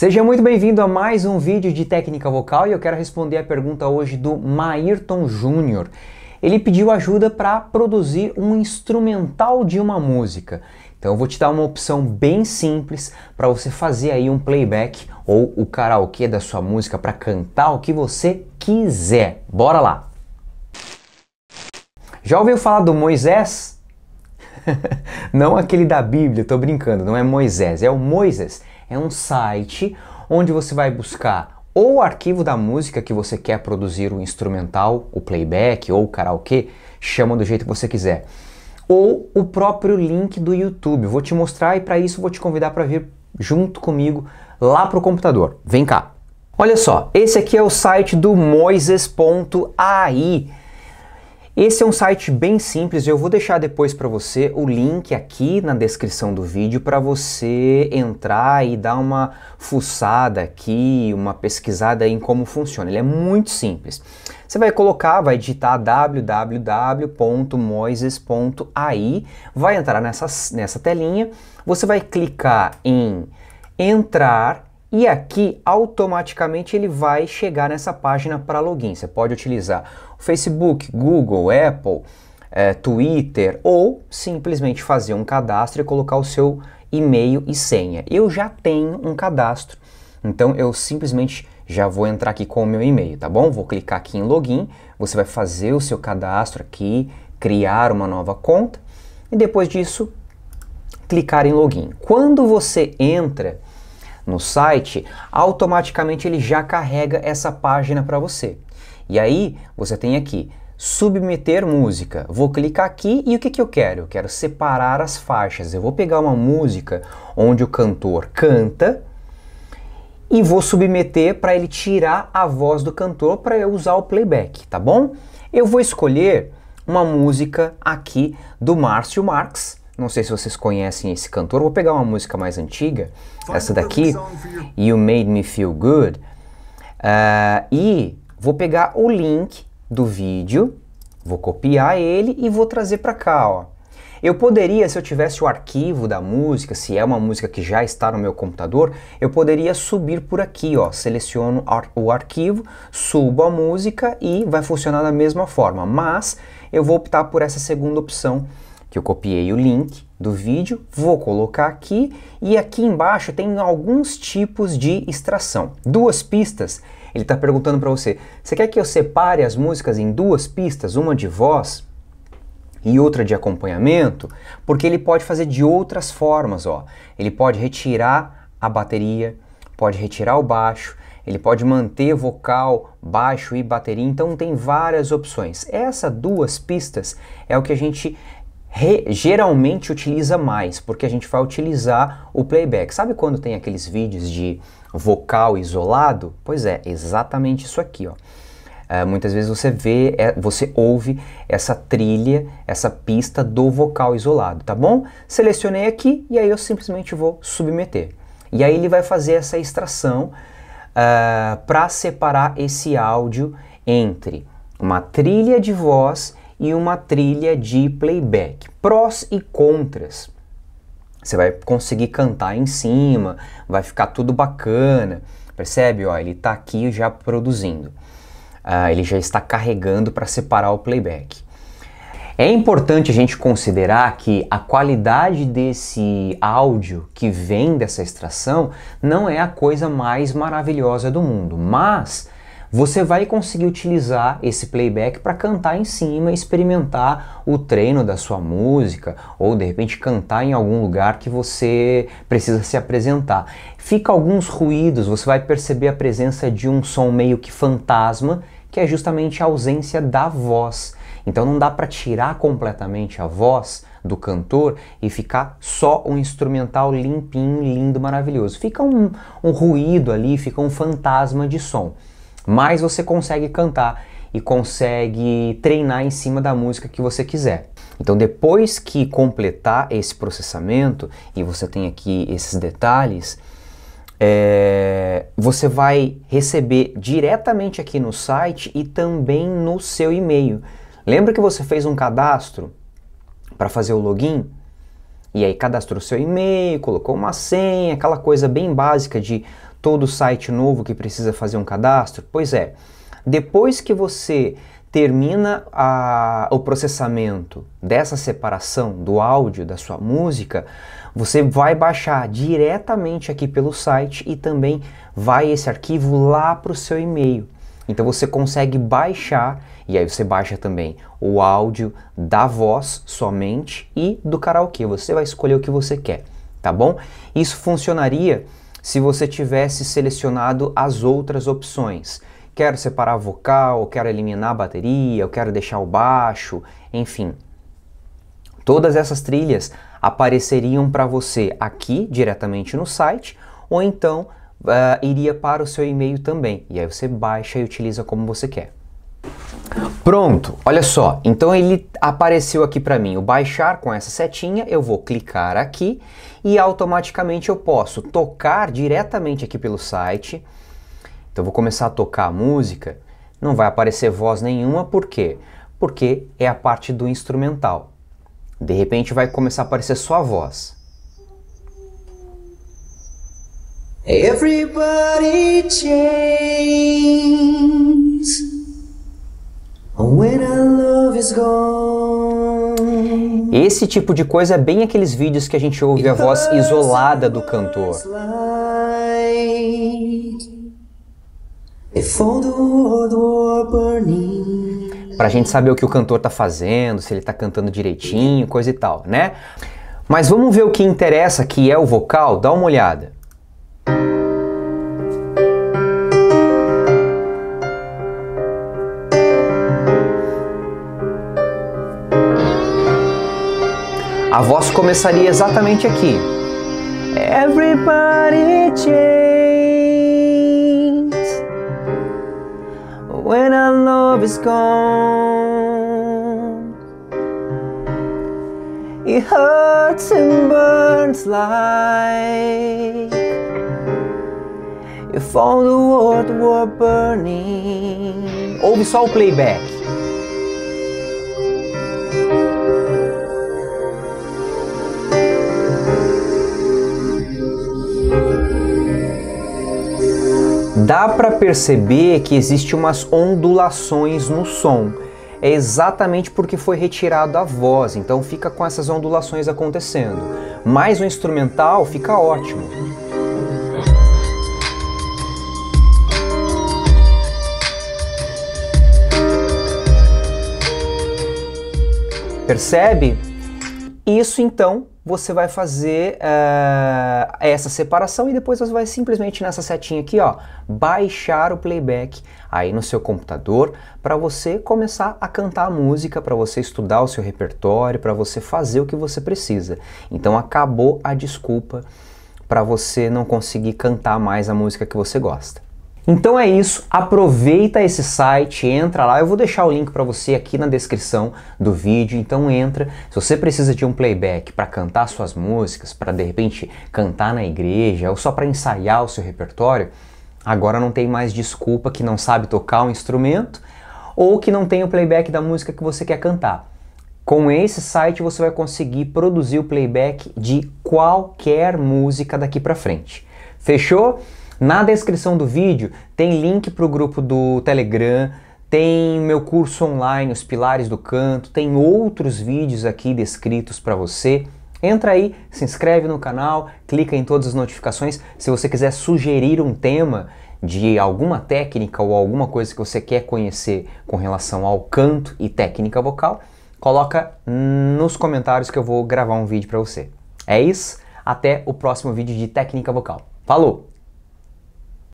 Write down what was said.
Seja muito bem-vindo a mais um vídeo de técnica vocal e eu quero responder a pergunta hoje do Mayrton Júnior. Ele pediu ajuda para produzir um instrumental de uma música. Então eu vou te dar uma opção bem simples para você fazer aí um playback ou o karaokê da sua música para cantar o que você quiser. Bora lá. Já ouviu falar do Moisés? não aquele da Bíblia, tô brincando, não é Moisés, é o Moisés é um site onde você vai buscar ou o arquivo da música que você quer produzir o instrumental, o playback ou o karaokê, chama do jeito que você quiser, ou o próprio link do YouTube. Vou te mostrar e para isso vou te convidar para vir junto comigo lá pro computador. Vem cá. Olha só, esse aqui é o site do moises.ai. Esse é um site bem simples, eu vou deixar depois para você o link aqui na descrição do vídeo para você entrar e dar uma fuçada aqui, uma pesquisada em como funciona. Ele é muito simples. Você vai colocar, vai digitar www.moises.ai, vai entrar nessa, nessa telinha, você vai clicar em entrar e aqui automaticamente ele vai chegar nessa página para login. Você pode utilizar o Facebook, Google, Apple, é, Twitter ou simplesmente fazer um cadastro e colocar o seu e-mail e senha. Eu já tenho um cadastro, então eu simplesmente já vou entrar aqui com o meu e-mail, tá bom? Vou clicar aqui em login, você vai fazer o seu cadastro aqui, criar uma nova conta e depois disso clicar em login. Quando você entra no site, automaticamente ele já carrega essa página para você. E aí você tem aqui submeter música. Vou clicar aqui e o que, que eu quero? Eu quero separar as faixas. Eu vou pegar uma música onde o cantor canta e vou submeter para ele tirar a voz do cantor para eu usar o playback, tá bom? Eu vou escolher uma música aqui do Márcio Marx não sei se vocês conhecem esse cantor. Vou pegar uma música mais antiga, essa daqui, You Made Me Feel Good. Uh, e vou pegar o link do vídeo, vou copiar ele e vou trazer para cá, ó. Eu poderia, se eu tivesse o arquivo da música, se é uma música que já está no meu computador, eu poderia subir por aqui, ó. Seleciono ar o arquivo, subo a música e vai funcionar da mesma forma. Mas eu vou optar por essa segunda opção que eu copiei o link do vídeo, vou colocar aqui e aqui embaixo tem alguns tipos de extração. Duas pistas, ele está perguntando para você, você quer que eu separe as músicas em duas pistas, uma de voz e outra de acompanhamento? Porque ele pode fazer de outras formas, ó. Ele pode retirar a bateria, pode retirar o baixo, ele pode manter vocal, baixo e bateria, então tem várias opções. Essas duas pistas é o que a gente geralmente utiliza mais, porque a gente vai utilizar o playback. Sabe quando tem aqueles vídeos de vocal isolado? Pois é, exatamente isso aqui, ó. É, muitas vezes você vê, é, você ouve essa trilha, essa pista do vocal isolado, tá bom? Selecionei aqui e aí eu simplesmente vou submeter. E aí ele vai fazer essa extração uh, é, para separar esse áudio entre uma trilha de voz e uma trilha de playback. Prós e contras. Você vai conseguir cantar em cima, vai ficar tudo bacana. Percebe? Ó, ele está aqui já produzindo. Ah, ele já está carregando para separar o playback. É importante a gente considerar que a qualidade desse áudio que vem dessa extração não é a coisa mais maravilhosa do mundo, mas você vai conseguir utilizar esse playback para cantar em cima, experimentar o treino da sua música ou de repente cantar em algum lugar que você precisa se apresentar. Fica alguns ruídos, você vai perceber a presença de um som meio que fantasma, que é justamente a ausência da voz. Então não dá para tirar completamente a voz do cantor e ficar só um instrumental limpinho, lindo, maravilhoso. Fica um, um ruído ali, fica um fantasma de som mais você consegue cantar e consegue treinar em cima da música que você quiser. Então, depois que completar esse processamento e você tem aqui esses detalhes, é, você vai receber diretamente aqui no site e também no seu e-mail. Lembra que você fez um cadastro para fazer o login? E aí cadastrou seu e-mail, colocou uma senha, aquela coisa bem básica de todo site novo que precisa fazer um cadastro? Pois é, depois que você termina a, o processamento dessa separação do áudio da sua música, você vai baixar diretamente aqui pelo site e também vai esse arquivo lá para o seu e-mail. Então você consegue baixar e aí você baixa também o áudio da voz somente e do karaokê. Você vai escolher o que você quer, tá bom? Isso funcionaria se você tivesse selecionado as outras opções. Quero separar vocal, quero eliminar a bateria, eu quero deixar o baixo, enfim. Todas essas trilhas apareceriam para você aqui diretamente no site ou então uh, iria para o seu e-mail também. E aí você baixa e utiliza como você quer. Pronto, olha só, então ele apareceu aqui para mim o baixar com essa setinha, eu vou clicar aqui e automaticamente eu posso tocar diretamente aqui pelo site. Então vou começar a tocar a música, não vai aparecer voz nenhuma, por quê? Porque é a parte do instrumental. De repente vai começar a aparecer só a voz. Everybody change. Esse tipo de coisa é bem aqueles vídeos que a gente ouve a voz isolada do cantor. Pra gente saber o que o cantor tá fazendo, se ele tá cantando direitinho, coisa e tal, né? Mas vamos ver o que interessa, que é o vocal, dá uma olhada. A voz começaria exatamente aqui. Everybody changes when our love is gone. It hurts and burns like if all the world were burning. Ouve só o playback. Dá para perceber que existe umas ondulações no som. É exatamente porque foi retirado a voz, então fica com essas ondulações acontecendo. Mais um instrumental fica ótimo. Percebe? Isso então você vai fazer uh, essa separação e depois você vai simplesmente nessa setinha aqui, ó, baixar o playback aí no seu computador para você começar a cantar a música, para você estudar o seu repertório, para você fazer o que você precisa. Então acabou a desculpa para você não conseguir cantar mais a música que você gosta. Então é isso, aproveita esse site, entra lá, eu vou deixar o link para você aqui na descrição do vídeo, então entra. Se você precisa de um playback para cantar suas músicas, para de repente cantar na igreja ou só para ensaiar o seu repertório, agora não tem mais desculpa que não sabe tocar um instrumento ou que não tem o playback da música que você quer cantar. Com esse site você vai conseguir produzir o playback de qualquer música daqui para frente. Fechou? Na descrição do vídeo tem link para o grupo do Telegram, tem meu curso online, Os Pilares do Canto, tem outros vídeos aqui descritos para você. Entra aí, se inscreve no canal, clica em todas as notificações. Se você quiser sugerir um tema de alguma técnica ou alguma coisa que você quer conhecer com relação ao canto e técnica vocal, coloca nos comentários que eu vou gravar um vídeo para você. É isso, até o próximo vídeo de técnica vocal. Falou!